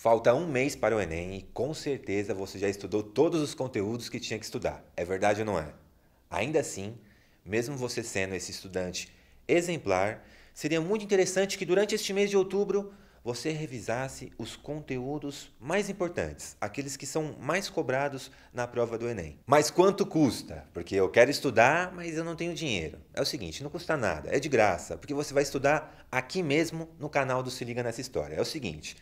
Falta um mês para o Enem e com certeza você já estudou todos os conteúdos que tinha que estudar. É verdade ou não é? Ainda assim, mesmo você sendo esse estudante exemplar, seria muito interessante que durante este mês de outubro você revisasse os conteúdos mais importantes, aqueles que são mais cobrados na prova do Enem. Mas quanto custa? Porque eu quero estudar, mas eu não tenho dinheiro. É o seguinte, não custa nada, é de graça, porque você vai estudar aqui mesmo no canal do Se Liga Nessa História. É o seguinte,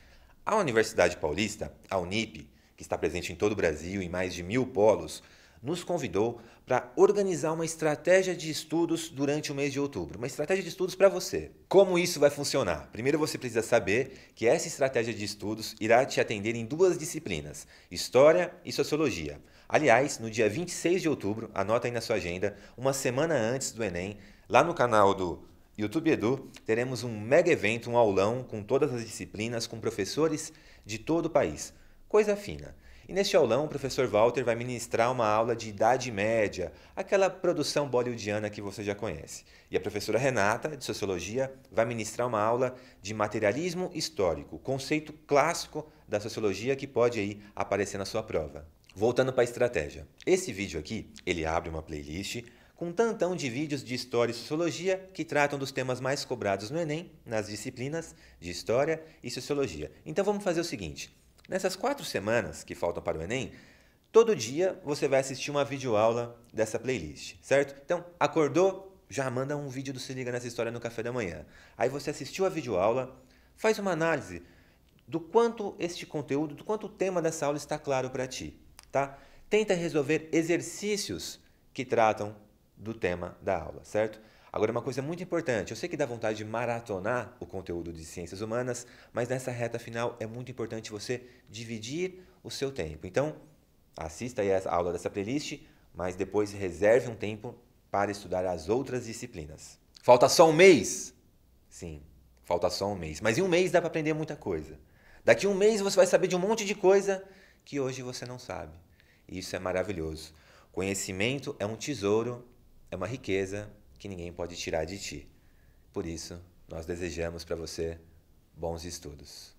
a Universidade Paulista, a Unip, que está presente em todo o Brasil em mais de mil polos, nos convidou para organizar uma estratégia de estudos durante o mês de outubro. Uma estratégia de estudos para você. Como isso vai funcionar? Primeiro você precisa saber que essa estratégia de estudos irá te atender em duas disciplinas: História e Sociologia. Aliás, no dia 26 de outubro, anota aí na sua agenda, uma semana antes do Enem, lá no canal do YouTube Edu, teremos um mega evento, um aulão com todas as disciplinas, com professores de todo o país. Coisa fina. E neste aulão, o professor Walter vai ministrar uma aula de Idade Média, aquela produção bollywoodiana que você já conhece. E a professora Renata, de Sociologia, vai ministrar uma aula de materialismo histórico, conceito clássico da sociologia que pode aí aparecer na sua prova. Voltando para a estratégia. Esse vídeo aqui, ele abre uma playlist com um tantão de vídeos de história e sociologia que tratam dos temas mais cobrados no Enem, nas disciplinas de história e sociologia. Então vamos fazer o seguinte: nessas quatro semanas que faltam para o Enem, todo dia você vai assistir uma videoaula dessa playlist, certo? Então, acordou? Já manda um vídeo do Se Liga nessa história no café da manhã. Aí você assistiu a videoaula, faz uma análise do quanto este conteúdo, do quanto o tema dessa aula está claro para ti, tá? Tenta resolver exercícios que tratam do tema da aula, certo? Agora, uma coisa muito importante: eu sei que dá vontade de maratonar o conteúdo de ciências humanas, mas nessa reta final é muito importante você dividir o seu tempo. Então, assista aí a aula dessa playlist, mas depois reserve um tempo para estudar as outras disciplinas. Falta só um mês? Sim, falta só um mês. Mas em um mês dá para aprender muita coisa. Daqui a um mês você vai saber de um monte de coisa que hoje você não sabe. E isso é maravilhoso. Conhecimento é um tesouro é uma riqueza que ninguém pode tirar de ti. Por isso, nós desejamos para você bons estudos.